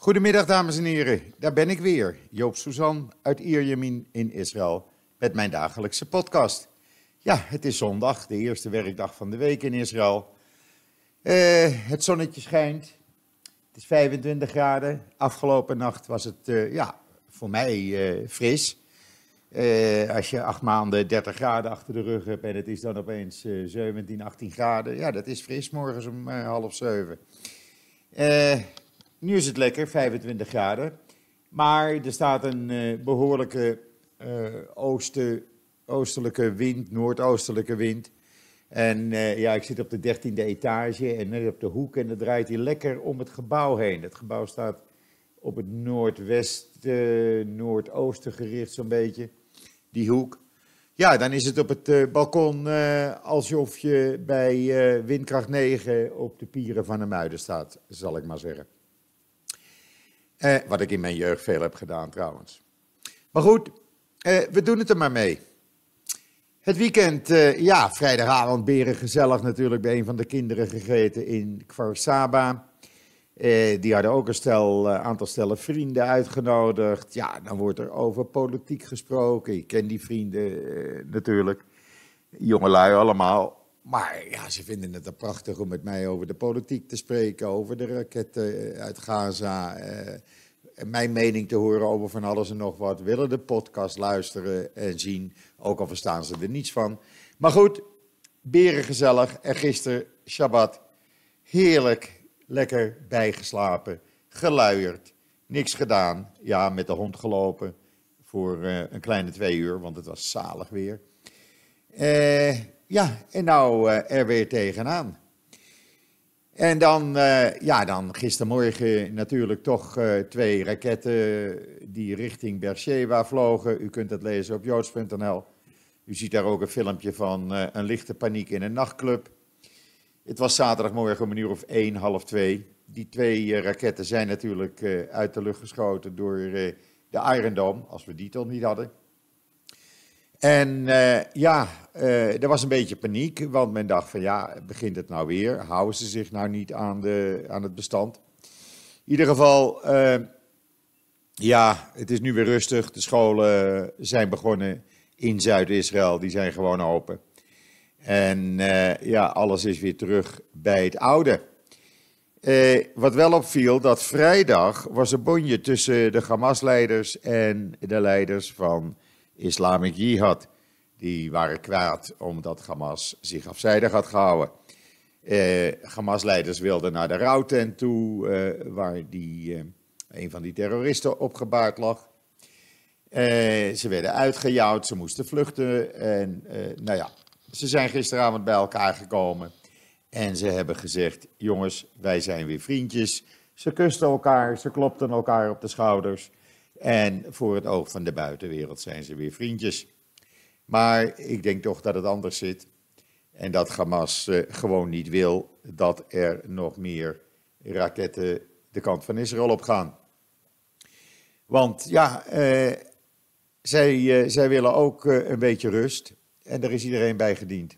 Goedemiddag dames en heren, daar ben ik weer, Joop Suzan uit Ierjemien in Israël met mijn dagelijkse podcast. Ja, het is zondag, de eerste werkdag van de week in Israël. Eh, het zonnetje schijnt, het is 25 graden. Afgelopen nacht was het, eh, ja, voor mij eh, fris. als je acht maanden 30 graden achter de rug hebt en het is dan opeens 17, 18 graden. Ja, dat is fris morgens om half zeven. Nu is het lekker, 25 graden. Maar er staat een eh, behoorlijke eh, oosten, oostelijke wind, noordoostelijke wind. En eh, ja, ik zit op de 13e etage en net op de hoek en dan draait hij lekker om het gebouw heen. Het gebouw staat op het noordwesten, noordoosten gericht zo'n beetje, die hoek. Ja, dan is het op het balkon alsof je bij windkracht 9 op de pieren van de Muiden staat, zal ik maar zeggen. Eh, wat ik in mijn jeugd veel heb gedaan trouwens. Maar goed, eh, we doen het er maar mee. Het weekend, eh, ja, vrijdagavond beren gezellig natuurlijk bij een van de kinderen gegeten in Kwarsaba. Eh, die hadden ook een stel, eh, aantal stellen vrienden uitgenodigd. Ja, dan wordt er over politiek gesproken. Ik ken die vrienden eh, natuurlijk. Jongelui allemaal. Maar ja, ze vinden het er prachtig om met mij over de politiek te spreken, over de raketten eh, uit Gaza. Eh, mijn mening te horen over van alles en nog wat. Willen de podcast luisteren en zien, ook al verstaan ze er niets van. Maar goed, beren gezellig. En gisteren, Shabbat, heerlijk, lekker bijgeslapen, geluierd, niks gedaan. Ja, met de hond gelopen voor eh, een kleine twee uur, want het was zalig weer. Eh ja, en nou eh, er weer tegenaan. En dan, eh, ja, dan gistermorgen natuurlijk toch eh, twee raketten die richting Beersheba vlogen. U kunt dat lezen op joods.nl. U ziet daar ook een filmpje van een lichte paniek in een nachtclub. Het was zaterdagmorgen om een uur of één, half twee. Die twee raketten zijn natuurlijk uit de lucht geschoten door de Iron Dome, als we die toch niet hadden. En eh, ja, uh, er was een beetje paniek, want men dacht van ja, begint het nou weer? Houden ze zich nou niet aan, de, aan het bestand? In ieder geval, eh, ja, het is nu weer rustig. De scholen zijn begonnen in Zuid-Israël, die zijn gewoon open. En ja, alles is weer terug bij het oude. wat wel opviel, dat vrijdag was een bonje tussen de Hamas-leiders en de leiders van Islamic Jihad. Die waren kwaad omdat Hamas zich afzijdig had gehouden. Uh, Hamas-leiders wilden naar de rouwtent toe, eh, waar die, eh, een van die terroristen opgebaard lag. ze werden uitgejouwd, ze moesten vluchten. En nou ja, ze zijn gisteravond bij elkaar gekomen. En ze hebben gezegd: jongens, wij zijn weer vriendjes. Ze kusten elkaar, ze klopten elkaar op de schouders. En voor het oog van de buitenwereld zijn ze weer vriendjes. Maar ik denk toch dat het anders zit. En dat Hamas eh, gewoon niet wil dat er nog meer raketten de kant van Israël op gaan. Want ja, eh, zij, eh, zij willen ook een beetje rust. En daar is iedereen bij gediend.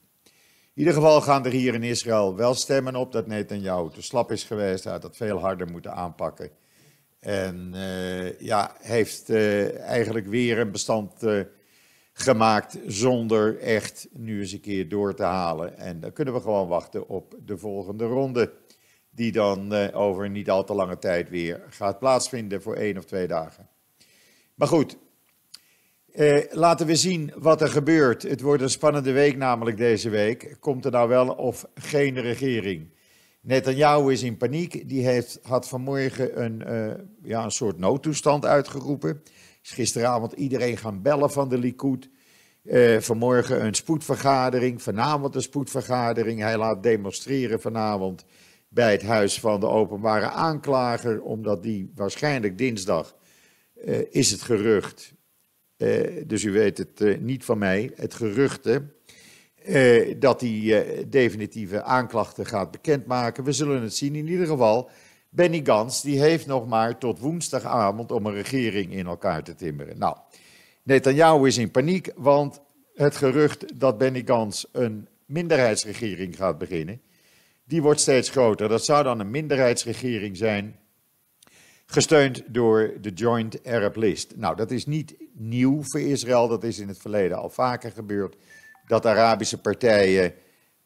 In ieder geval gaan er hier in Israël wel stemmen op dat Netanyahu te slap is geweest. Hij had dat veel harder moeten aanpakken. En eh, ja, heeft eh, eigenlijk weer een bestand eh, gemaakt zonder echt nu eens een keer door te halen. En dan kunnen we gewoon wachten op de volgende ronde. Die dan over niet al te lange tijd weer gaat plaatsvinden voor één of twee dagen. Maar goed, laten we zien wat er gebeurt. Het wordt een spannende week namelijk deze week. Komt er nou wel of geen regering? Netanyahu is in paniek. Die heeft, had vanmorgen een, eh, ja, een soort noodtoestand uitgeroepen. Is gisteravond iedereen gaan bellen van de Likud. Eh, vanmorgen een spoedvergadering, vanavond een spoedvergadering. Hij laat demonstreren vanavond bij het huis van de openbare aanklager, omdat die waarschijnlijk dinsdag eh, is het gerucht. dus u weet het niet van mij. Het geruchte eh, dat hij eh, definitieve aanklachten gaat bekendmaken. We zullen het zien. In ieder geval, Benny Gans die heeft nog maar tot woensdagavond om een regering in elkaar te timmeren. Nou, Netanyahu is in paniek, want het gerucht dat Benny Gans een minderheidsregering gaat beginnen, die wordt steeds groter. Dat zou dan een minderheidsregering zijn, gesteund door de Joint Arab List. Nou, dat is niet nieuw voor Israël, dat is in het verleden al vaker gebeurd dat Arabische partijen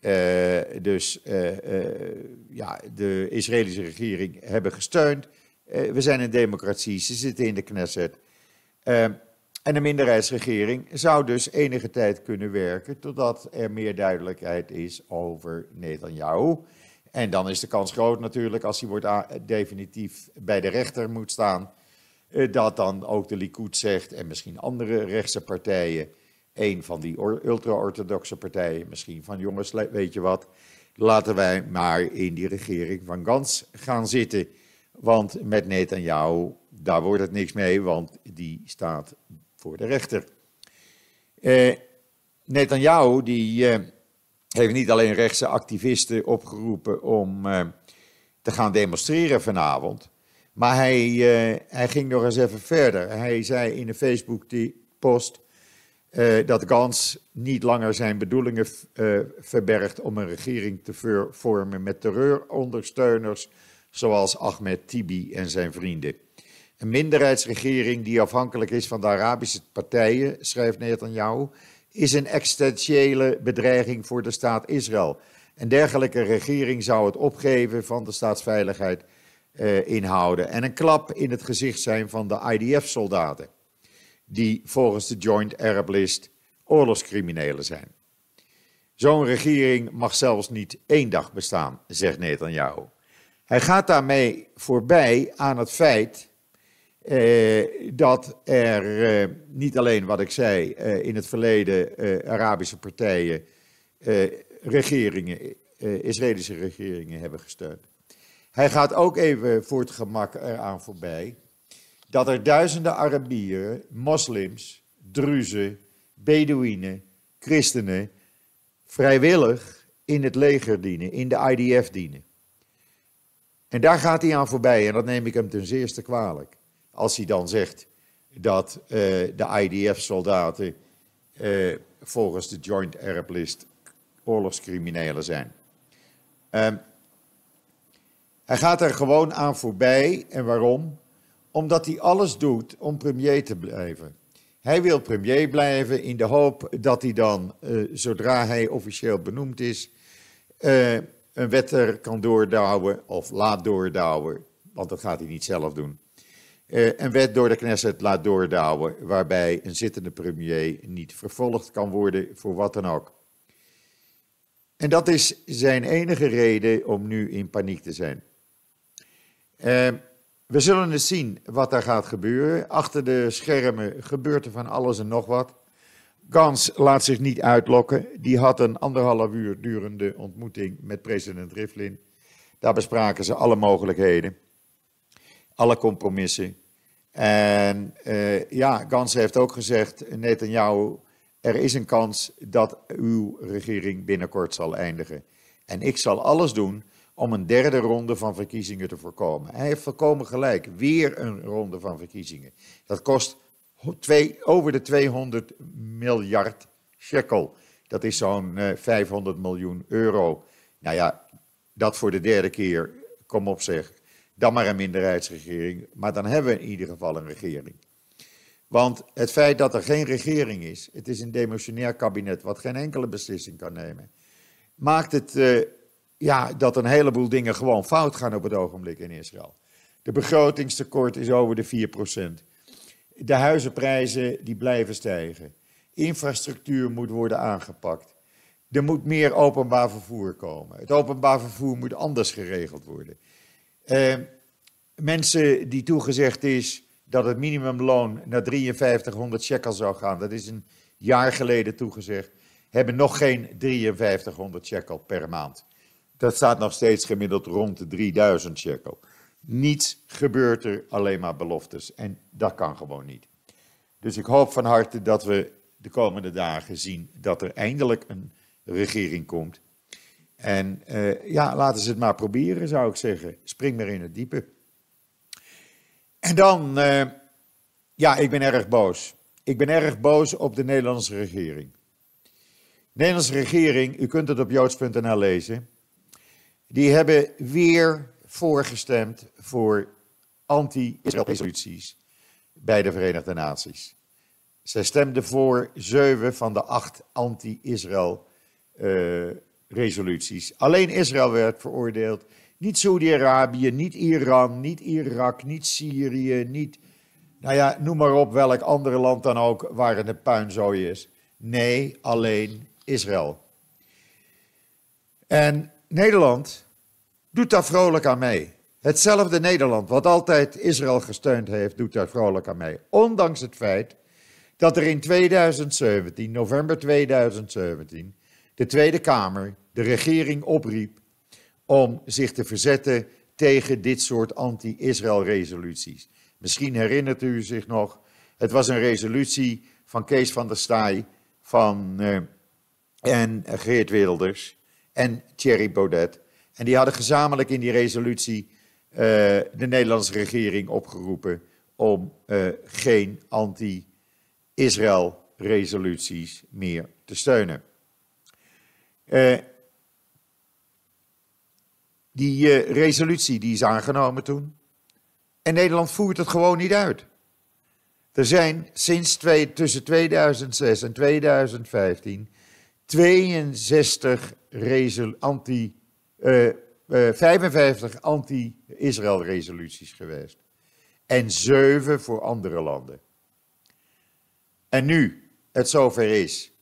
eh, dus eh, eh, ja, de Israëlische regering hebben gesteund. we zijn een democratie, ze zitten in de Knesset. Ehm, en de minderheidsregering zou dus enige tijd kunnen werken totdat er meer duidelijkheid is over Netanyahu. En dan is de kans groot natuurlijk, als hij wordt definitief bij de rechter moet staan, dat dan ook de Likud zegt en misschien andere rechtse partijen een van die ultra-orthodoxe partijen, misschien van jongens, weet je wat, laten wij maar in die regering van Gans gaan zitten. Want met Netanyahu, daar wordt het niks mee, want die staat voor de rechter. Eh, Netanyahu die, eh, heeft niet alleen rechtse activisten opgeroepen om eh, te gaan demonstreren vanavond. Maar hij, eh, hij ging nog eens even verder. Hij zei in een Facebook-post eh, dat Gans niet langer zijn bedoelingen eh, verbergt om een regering te vormen met terreurondersteuners zoals Ahmed Tibi en zijn vrienden. Een minderheidsregering die afhankelijk is van de Arabische partijen, schrijft Netanyahu, is een existentiële bedreiging voor de staat Israël. Een dergelijke regering zou het opgeven van de staatsveiligheid uh, inhouden en een klap in het gezicht zijn van de IDF-soldaten die volgens de Joint Arab List oorlogscriminelen zijn. Zo'n regering mag zelfs niet één dag bestaan, zegt Netanyahu. Hij gaat daarmee voorbij aan het feit eh, dat er eh, niet alleen, wat ik zei, eh, in het verleden eh, Arabische partijen eh, regeringen, eh, Israëlische regeringen hebben gesteund. Hij gaat ook even voor het gemak eraan voorbij dat er duizenden Arabieren, moslims, Druzen, Bedouinen, christenen vrijwillig in het leger dienen, in de IDF dienen. En daar gaat hij aan voorbij en dat neem ik hem ten zeerste kwalijk. Als hij dan zegt dat eh, de IDF-soldaten eh, volgens de Joint Arab List oorlogscriminelen zijn. Ehm, hij gaat er gewoon aan voorbij en waarom? omdat hij alles doet om premier te blijven. Hij wil premier blijven in de hoop dat hij dan, eh, zodra hij officieel benoemd is, uh, een wetter kan doordouwen of laat doordouwen, want dat gaat hij niet zelf doen. Eh, een wet door de Knesset laat doordouwen waarbij een zittende premier niet vervolgd kan worden voor wat dan ook. En dat is zijn enige reden om nu in paniek te zijn. We zullen eens zien wat daar gaat gebeuren. Achter de schermen gebeurt er van alles en nog wat. Gans laat zich niet uitlokken. Die had een anderhalf uur durende ontmoeting met president Rivlin. Daar bespraken ze alle mogelijkheden, alle compromissen. En eh, ja, Gans heeft ook gezegd, Netanyahu, er is een kans dat uw regering binnenkort zal eindigen. En ik zal alles doen om een derde ronde van verkiezingen te voorkomen. Hij heeft volkomen gelijk, weer een ronde van verkiezingen. Dat kost twee, over de 200 miljard shekel. Dat is zo'n 500 eh, miljoen euro. Nou ja, dat voor de derde keer, kom op zeg. Dan maar een minderheidsregering, maar dan hebben we in ieder geval een regering. Want het feit dat er geen regering is, het is een demotionair kabinet wat geen enkele beslissing kan nemen, maakt het eh, ja, dat een heleboel dingen gewoon fout gaan op het ogenblik in Israël. De begrotingstekort is over de 4%. De huizenprijzen die blijven stijgen. Infrastructuur moet worden aangepakt. Er moet meer openbaar vervoer komen. Het openbaar vervoer moet anders geregeld worden. Eh, mensen die toegezegd is dat het minimumloon naar 5300 shekel zou gaan, dat is een jaar geleden toegezegd, hebben nog geen 5300 shekel per maand dat staat nog steeds gemiddeld rond de 3000 shekel. Niets gebeurt er, alleen maar beloftes. En dat kan gewoon niet. Dus ik hoop van harte dat we de komende dagen zien dat er eindelijk een regering komt. En eh, ja, laten ze het maar proberen, zou ik zeggen. Spring maar in het diepe. En dan, eh, ja, ik ben erg boos. Ik ben erg boos op de Nederlandse regering. De Nederlandse regering, u kunt het op joods.nl lezen die hebben weer voorgestemd voor anti-Israël-resoluties bij de Verenigde Naties. Zij stemden voor zeven van de acht anti-Israël-resoluties. Eh, alleen Israël werd veroordeeld. Niet Saudi-Arabië, niet Iran, niet Irak, niet Syrië, niet. Nou ja, noem maar op welk andere land dan ook waar het een puinzooi is. Nee, alleen Israël. En Nederland doet daar vrolijk aan mee. Hetzelfde Nederland, wat altijd Israël gesteund heeft, doet daar vrolijk aan mee. Ondanks het feit dat er in 2017, november 2017, de Tweede Kamer de regering opriep om zich te verzetten tegen dit soort anti-Israël resoluties. Misschien herinnert u zich nog, het was een resolutie van Kees van der Staaij van, eh, en Geert Wilders en Thierry Baudet en die hadden gezamenlijk in die resolutie eh, de Nederlandse regering opgeroepen om eh, geen anti-Israël resoluties meer te steunen. Eh, die resolutie die is aangenomen toen. En Nederland voert het gewoon niet uit. Er zijn sinds tussen 2006 en 2015 62 anti israël 55 eh, eh, anti-Israël resoluties geweest. En 7 voor andere landen. En nu het zover is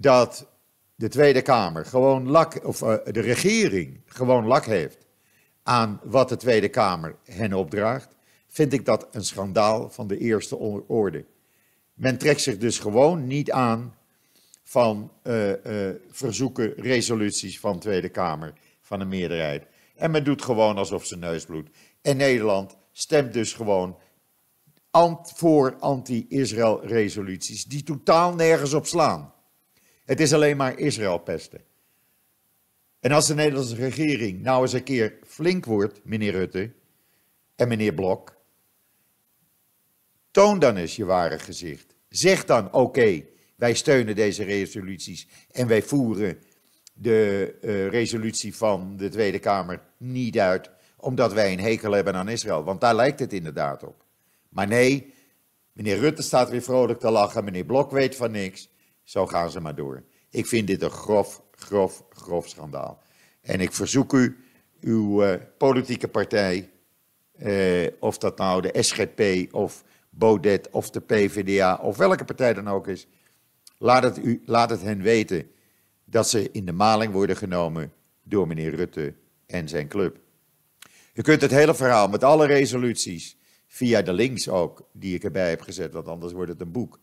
dat de Tweede Kamer gewoon lak, of eh, de regering gewoon lak heeft aan wat de Tweede Kamer hen opdraagt, vind ik dat een schandaal van de eerste orde. Men trekt zich dus gewoon niet aan van uh, verzoeken, resoluties van Tweede Kamer van een meerderheid. En men doet gewoon alsof ze neus bloedt. En Nederland stemt dus gewoon ant voor anti-Israël resoluties die totaal nergens op slaan. Het is alleen maar Israël pesten. En als de Nederlandse regering nou eens een keer flink wordt, meneer Rutte en meneer Blok, toon dan eens je ware gezicht. Zeg dan: oké, wij steunen deze resoluties en wij voeren de eh, resolutie van de Tweede Kamer niet uit, omdat wij een hekel hebben aan Israël. Want daar lijkt het inderdaad op. Maar nee, meneer Rutte staat weer vrolijk te lachen, meneer Blok weet van niks. Zo gaan ze maar door. Ik vind dit een grof, grof, grof schandaal. En ik verzoek u, uw eh, politieke partij, eh, of dat nou de SGP of Baudet of de PVDA of welke partij dan ook is, laat het, u, laat het hen weten dat ze in de maling worden genomen door meneer Rutte en zijn club. U kunt het hele verhaal met alle resoluties, via de links ook, die ik erbij heb gezet, want anders wordt het een boek,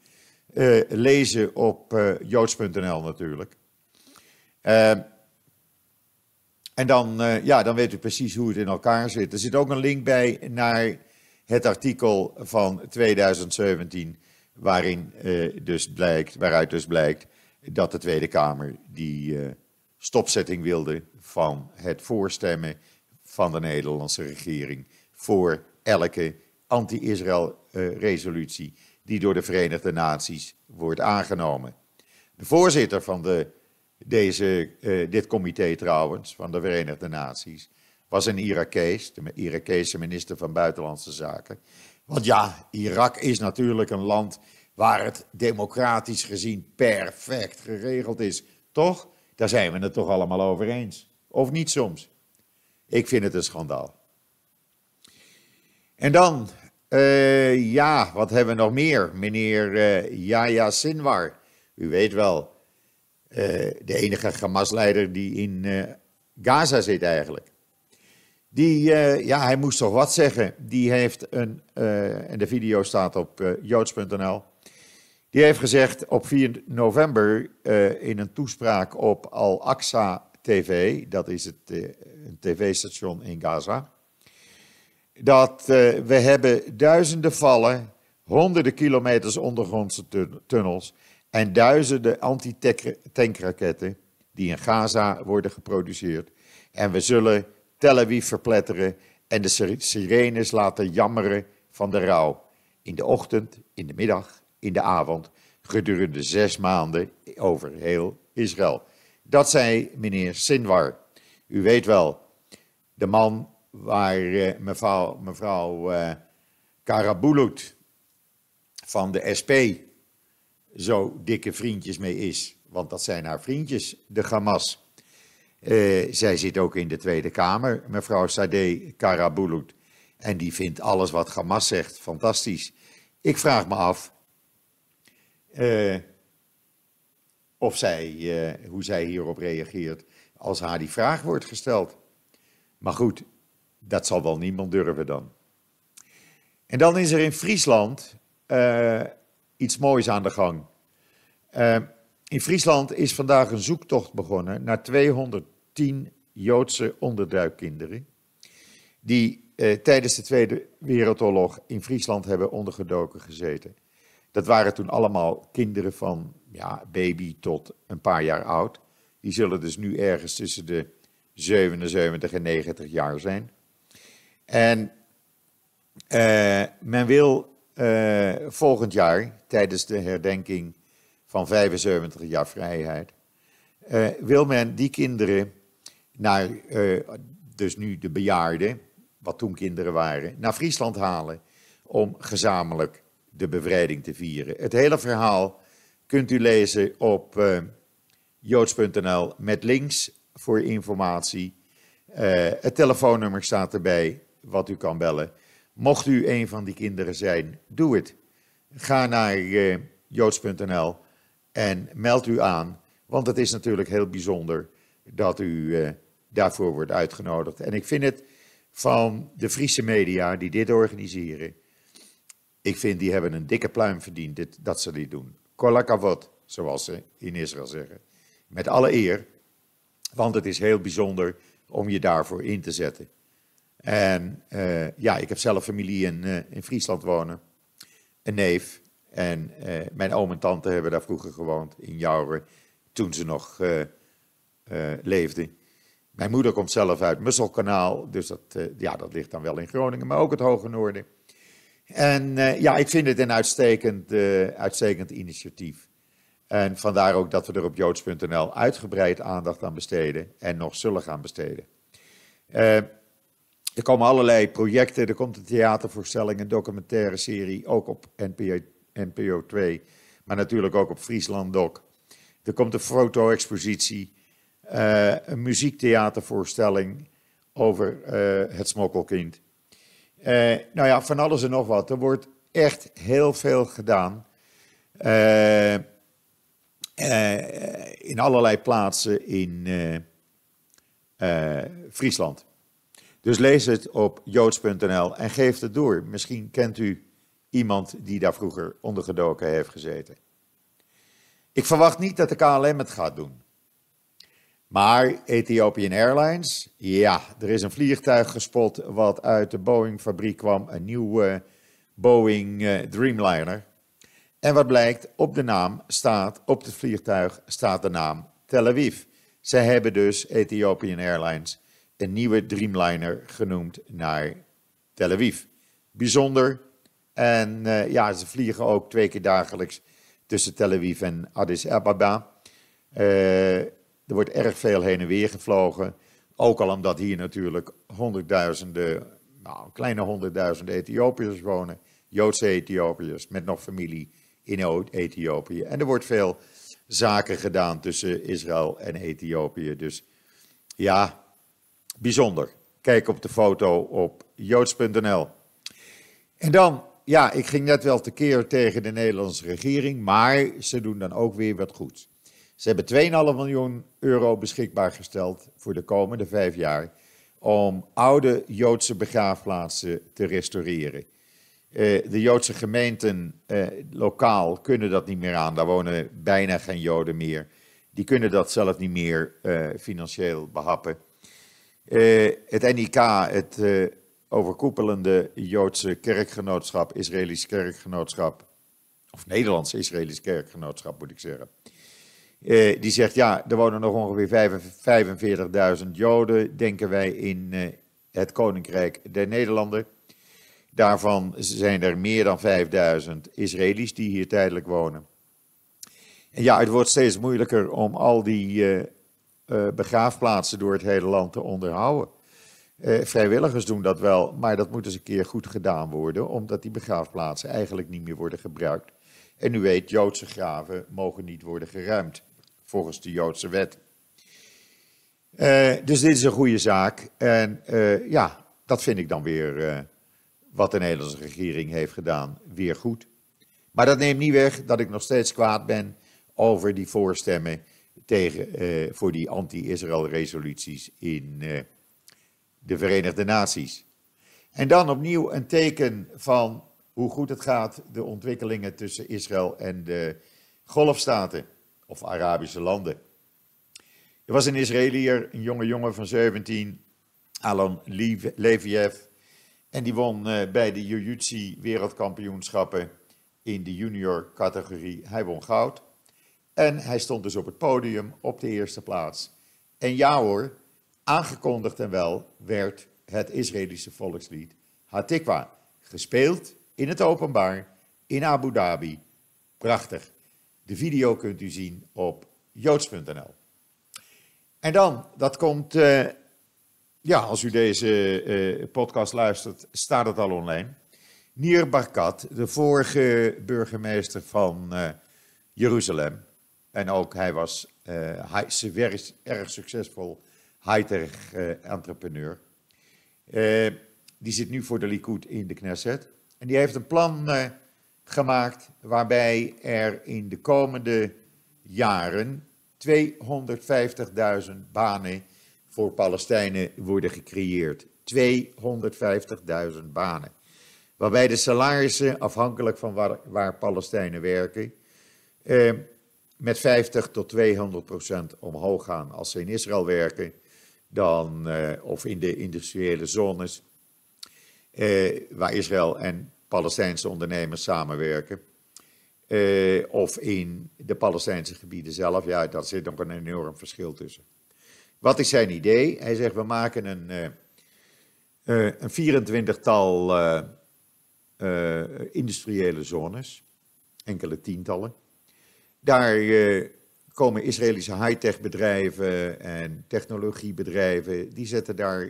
eh, lezen op eh, joods.nl natuurlijk. Eh, en dan, ja, dan weet u precies hoe het in elkaar zit. Er zit ook een link bij naar het artikel van 2017, waarin, dus blijkt, waaruit dus blijkt dat de Tweede Kamer die eh, stopzetting wilde van het voorstemmen van de Nederlandse regering voor elke anti-Israël eh, resolutie die door de Verenigde Naties wordt aangenomen. De voorzitter van de, deze, eh, dit comité trouwens, van de Verenigde Naties, was een Irakees, de Irakese minister van Buitenlandse Zaken. Want ja, Irak is natuurlijk een land waar het democratisch gezien perfect geregeld is. Toch? Daar zijn we het toch allemaal over eens. Of niet soms. Ik vind het een schandaal. En dan, eh, ja, wat hebben we nog meer? Meneer uh, Yahya Sinwar. U weet wel, eh, de enige Hamas-leider die in Gaza zit eigenlijk. Die, ja, hij moest toch wat zeggen. Die heeft een, en de video staat op joods.nl. Die heeft gezegd op 4 november eh, in een toespraak op Al-Aqsa TV, dat is het, eh, een tv-station in Gaza, dat eh, we hebben duizenden vallen, honderden kilometers ondergrondse tunnels en duizenden anti-tankraketten die in Gaza worden geproduceerd. En we zullen Tel Aviv verpletteren en de sirenes laten jammeren van de rouw. In de ochtend, in de middag in de avond gedurende zes maanden over heel Israël. Dat zei meneer Sinwar. U weet wel, de man waar eh, mevrouw, eh, Karabulut van de SP zo dikke vriendjes mee is. Want dat zijn haar vriendjes, de Hamas. Eh, zij zit ook in de Tweede Kamer, mevrouw Sadeh Karabulut. En die vindt alles wat Hamas zegt fantastisch. Ik vraag me af eh, of zij, eh, hoe zij hierop reageert als haar die vraag wordt gesteld. Maar goed, dat zal wel niemand durven dan. En dan is er in Friesland eh, iets moois aan de gang. in Friesland is vandaag een zoektocht begonnen naar 210 Joodse onderduikkinderen. die tijdens de Tweede Wereldoorlog in Friesland hebben ondergedoken gezeten. Dat waren toen allemaal kinderen van ja, baby tot een paar jaar oud. Die zullen dus nu ergens tussen de 77 en 90 jaar zijn. En eh, men wil eh, volgend jaar, tijdens de herdenking van 75 jaar vrijheid, uh, wil men die kinderen naar, dus nu de bejaarden, wat toen kinderen waren, naar Friesland halen om gezamenlijk de bevrijding te vieren. Het hele verhaal kunt u lezen op eh, joods.nl met links voor informatie. Uh, het telefoonnummer staat erbij, wat u kan bellen. Mocht u een van die kinderen zijn, doe het. Ga naar eh, joods.nl en meld u aan. Want het is natuurlijk heel bijzonder dat u daarvoor wordt uitgenodigd. En ik vind het van de Friese media die dit organiseren ik vind die hebben een dikke pluim verdiend dit, dat ze dit doen. Kolakavot, zoals ze in Israël zeggen. Met alle eer, want het is heel bijzonder om je daarvoor in te zetten. En eh, ja, ik heb zelf familie in, eh, in Friesland wonen. Een neef. En eh, mijn oom en tante hebben daar vroeger gewoond in Jouren. Toen ze nog leefden. Mijn moeder komt zelf uit Musselkanaal. Dus dat, ja, dat ligt dan wel in Groningen. Maar ook het Hoge Noorden. En eh, ja, ik vind het een uitstekend, eh, uitstekend initiatief. En vandaar ook dat we er op joods.nl uitgebreid aandacht aan besteden en nog zullen gaan besteden. Eh, er komen allerlei projecten, er komt een theatervoorstelling, een documentaire serie, ook op NPO, NPO 2, maar natuurlijk ook op Friesland Doc. Er komt een foto-expositie, een muziektheatervoorstelling over het smokkelkind. Eh, nou ja, van alles en nog wat. Er wordt echt heel veel gedaan. Eh, eh, in allerlei plaatsen in Friesland. Dus lees het op joods.nl en geef het door. Misschien kent u iemand die daar vroeger ondergedoken heeft gezeten. Ik verwacht niet dat de KLM het gaat doen. Maar Ethiopian Airlines, ja, er is een vliegtuig gespot wat uit de Boeing-fabriek kwam, een nieuwe Boeing eh, Dreamliner. En wat blijkt, op de naam staat, op het vliegtuig staat de naam Tel Aviv. Ze hebben dus Ethiopian Airlines een nieuwe Dreamliner genoemd naar Tel Aviv. Bijzonder. En eh, ja, ze vliegen ook twee keer dagelijks tussen Tel Aviv en Addis Ababa. Uh, er wordt erg veel heen en weer gevlogen. Ook al omdat hier natuurlijk honderdduizenden, nou, kleine honderdduizenden Ethiopiërs wonen. Joodse Ethiopiërs met nog familie in Ethiopië. En er wordt veel zaken gedaan tussen Israël en Ethiopië. Dus ja, bijzonder. Kijk op de foto op joods.nl. En dan, ja, ik ging net wel tekeer tegen de Nederlandse regering, maar ze doen dan ook weer wat goeds. Ze hebben 2,5 miljoen euro beschikbaar gesteld voor de komende vijf jaar om oude Joodse begraafplaatsen te restaureren. Eh, de Joodse gemeenten eh, lokaal kunnen dat niet meer aan. Daar wonen bijna geen Joden meer. Die kunnen dat zelf niet meer eh, financieel behappen. het NIK, het overkoepelende Joodse kerkgenootschap, Israëlisch kerkgenootschap, of Nederlands Israëlisch kerkgenootschap moet ik zeggen, eh, die zegt, ja, er wonen nog ongeveer 45.000 Joden, denken wij, in eh, het Koninkrijk der Nederlanden. Daarvan zijn er meer dan 5.000 Israëli's die hier tijdelijk wonen. En ja, het wordt steeds moeilijker om al die eh, begraafplaatsen door het hele land te onderhouden. vrijwilligers doen dat wel, maar dat moet eens een keer goed gedaan worden, omdat die begraafplaatsen eigenlijk niet meer worden gebruikt. En u weet, Joodse graven mogen niet worden geruimd volgens de Joodse wet. Eh, dus dit is een goede zaak. En eh, ja, dat vind ik dan weer eh, wat de Nederlandse regering heeft gedaan, weer goed. Maar dat neemt niet weg dat ik nog steeds kwaad ben over die voorstemmen tegen, voor die anti-Israël resoluties in de Verenigde Naties. En dan opnieuw een teken van hoe goed het gaat, de ontwikkelingen tussen Israël en de golfstaten of Arabische landen. Er was een Israëliër, een jonge jongen van 17, Alan Leviev. En die won eh, bij de jiu wereldkampioenschappen in de junior categorie. Hij won goud. En hij stond dus op het podium op de eerste plaats. En ja hoor, aangekondigd en wel werd het Israëlische volkslied Hatikwa. Gespeeld in het openbaar in Abu Dhabi. Prachtig. De video kunt u zien op joods.nl. En dan, dat komt, eh, ja, als u deze eh, podcast luistert, staat het al online. Nir Barkat, de vorige burgemeester van eh, Jeruzalem. En ook hij was erg, erg succesvol high-tech entrepreneur. die zit nu voor de Likud in de Knesset. En die heeft een plan gemaakt waarbij er in de komende jaren 250.000 banen voor Palestijnen worden gecreëerd. 250.000 banen. Waarbij de salarissen, afhankelijk van waar, waar Palestijnen werken, eh, met 50 tot 200 procent omhoog gaan. Als ze in Israël werken, dan, eh, of in de industriële zones, eh, waar Israël en Palestijnse ondernemers samenwerken. Eh, of in de Palestijnse gebieden zelf. Ja, daar zit nog een enorm verschil tussen. Wat is zijn idee? Hij zegt: we maken een, uh, een 24-tal industriële zones, enkele tientallen. Daar komen Israëlische high-tech bedrijven en technologiebedrijven, die zetten daar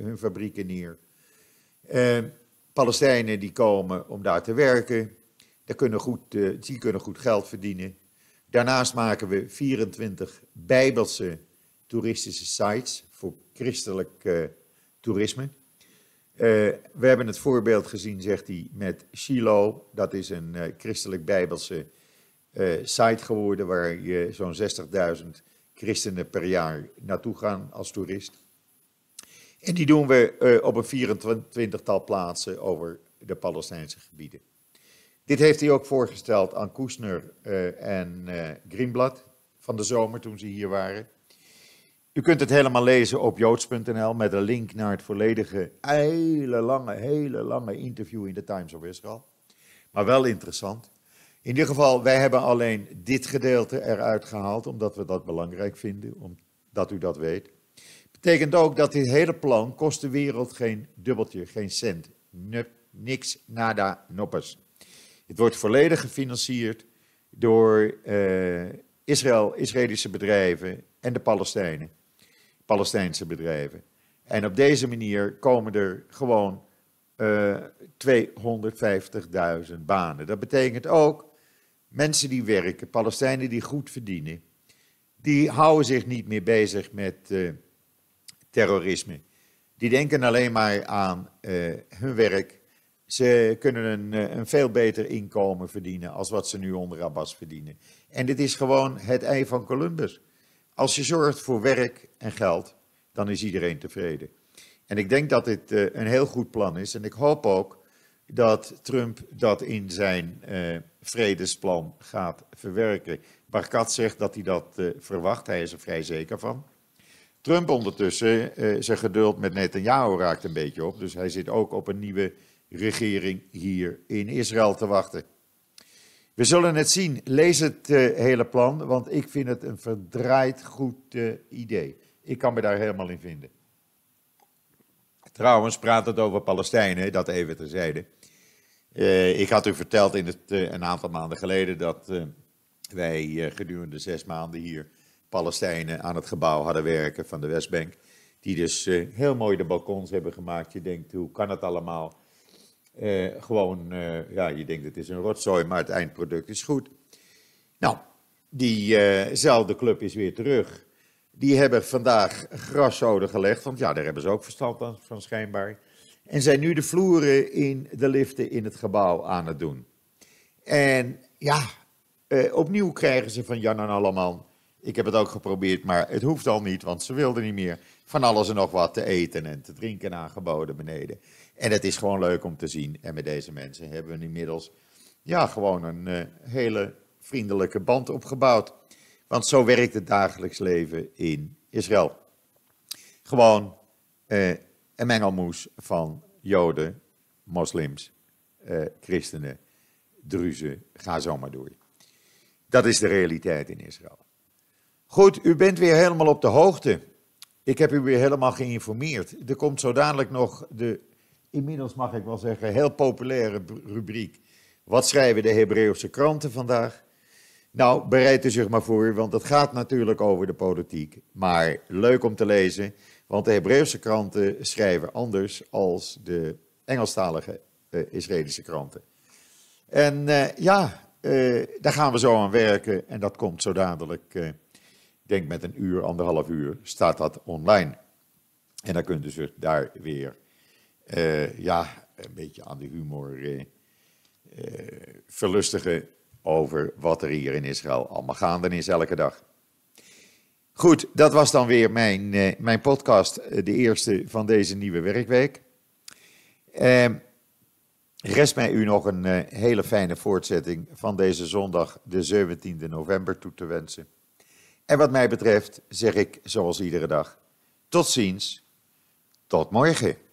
hun fabrieken neer. Uh, Palestijnen die komen om daar te werken, die kunnen goed, eh, die kunnen goed geld verdienen. Daarnaast maken we 24 bijbelse toeristische sites voor christelijk eh, toerisme. Eh, we hebben het voorbeeld gezien, zegt hij, met Shiloh. Dat is een christelijk bijbelse site geworden waar je zo'n 60.000 christenen per jaar naartoe gaan als toerist. En die doen we eh, op een 24-tal plaatsen over de Palestijnse gebieden. Dit heeft hij ook voorgesteld aan Koesner eh, en uh, eh, Greenblad van de zomer toen ze hier waren. U kunt het helemaal lezen op joods.nl met een link naar het volledige, hele lange, hele lange interview in de Times of Israel. Maar wel interessant. In ieder geval, wij hebben alleen dit gedeelte eruit gehaald, omdat we dat belangrijk vinden, omdat u dat weet. Betekent ook dat dit hele plan kost de wereld geen dubbeltje, geen cent. Nup, niks, nada, noppers. Het wordt volledig gefinancierd door eh, Israël, Israëlische bedrijven en de Palestijnen. Palestijnse bedrijven. En op deze manier komen er gewoon 250.000 eh, banen. Dat betekent ook mensen die werken, Palestijnen die goed verdienen, die houden zich niet meer bezig met. Eh, terrorisme. Die denken alleen maar aan eh, hun werk. Ze kunnen een, eh, een, veel beter inkomen verdienen als wat ze nu onder Abbas verdienen. En dit is gewoon het ei van Columbus. Als je zorgt voor werk en geld, dan is iedereen tevreden. En ik denk dat dit eh, een heel goed plan is. En ik hoop ook dat Trump dat in zijn vredesplan gaat verwerken. Barkat zegt dat hij dat verwacht. Hij is er vrij zeker van. Trump ondertussen, eh, zijn geduld met Netanyahu raakt een beetje op. Dus hij zit ook op een nieuwe regering hier in Israël te wachten. We zullen het zien. Lees het eh, hele plan, want ik vind het een verdraaid goed eh, idee. Ik kan me daar helemaal in vinden. Trouwens, praat het over Palestijnen, dat even terzijde. Uh, ik had u verteld in het, een aantal maanden geleden dat wij gedurende zes maanden hier Palestijnen aan het gebouw hadden werken van de Westbank. Die dus eh, heel mooi de balkons hebben gemaakt. Je denkt, hoe kan het allemaal? Eh, gewoon, eh, ja, je denkt het is een rotzooi, maar het eindproduct is goed. Nou, diezelfde club is weer terug. Die hebben vandaag graszoden gelegd, want ja, daar hebben ze ook verstand van, schijnbaar. En zijn nu de vloeren in de liften in het gebouw aan het doen. En ja, opnieuw krijgen ze van Jan en Alleman ik heb het ook geprobeerd, maar het hoeft al niet, want ze wilden niet meer. Van alles en nog wat te eten en te drinken aangeboden beneden. En het is gewoon leuk om te zien. En met deze mensen hebben we inmiddels ja, gewoon een eh, hele vriendelijke band opgebouwd. Want zo werkt het dagelijks leven in Israël. Gewoon eh, een mengelmoes van Joden, moslims, eh, christenen, druzen, ga zo maar door. Dat is de realiteit in Israël. Goed, u bent weer helemaal op de hoogte. Ik heb u weer helemaal geïnformeerd. Er komt zo dadelijk nog de, inmiddels mag ik wel zeggen, heel populaire rubriek. Wat schrijven de Hebreeuwse kranten vandaag? Nou, bereid u zich maar voor, want het gaat natuurlijk over de politiek. Maar leuk om te lezen, want de Hebreeuwse kranten schrijven anders als de Engelstalige uh, Israëlische kranten. En eh, ja, eh, daar gaan we zo aan werken en dat komt zo dadelijk denk met een uur, anderhalf uur, staat dat online. En dan kunt u daar weer, eh, ja, een beetje aan de humor eh, eh, verlustigen over wat er hier in Israël allemaal gaande is elke dag. Goed, dat was dan weer mijn, mijn podcast, de eerste van deze nieuwe werkweek. Ehm, rest mij u nog een hele fijne voortzetting van deze zondag, de 17e november, toe te wensen. En wat mij betreft zeg ik zoals iedere dag: tot ziens, tot morgen.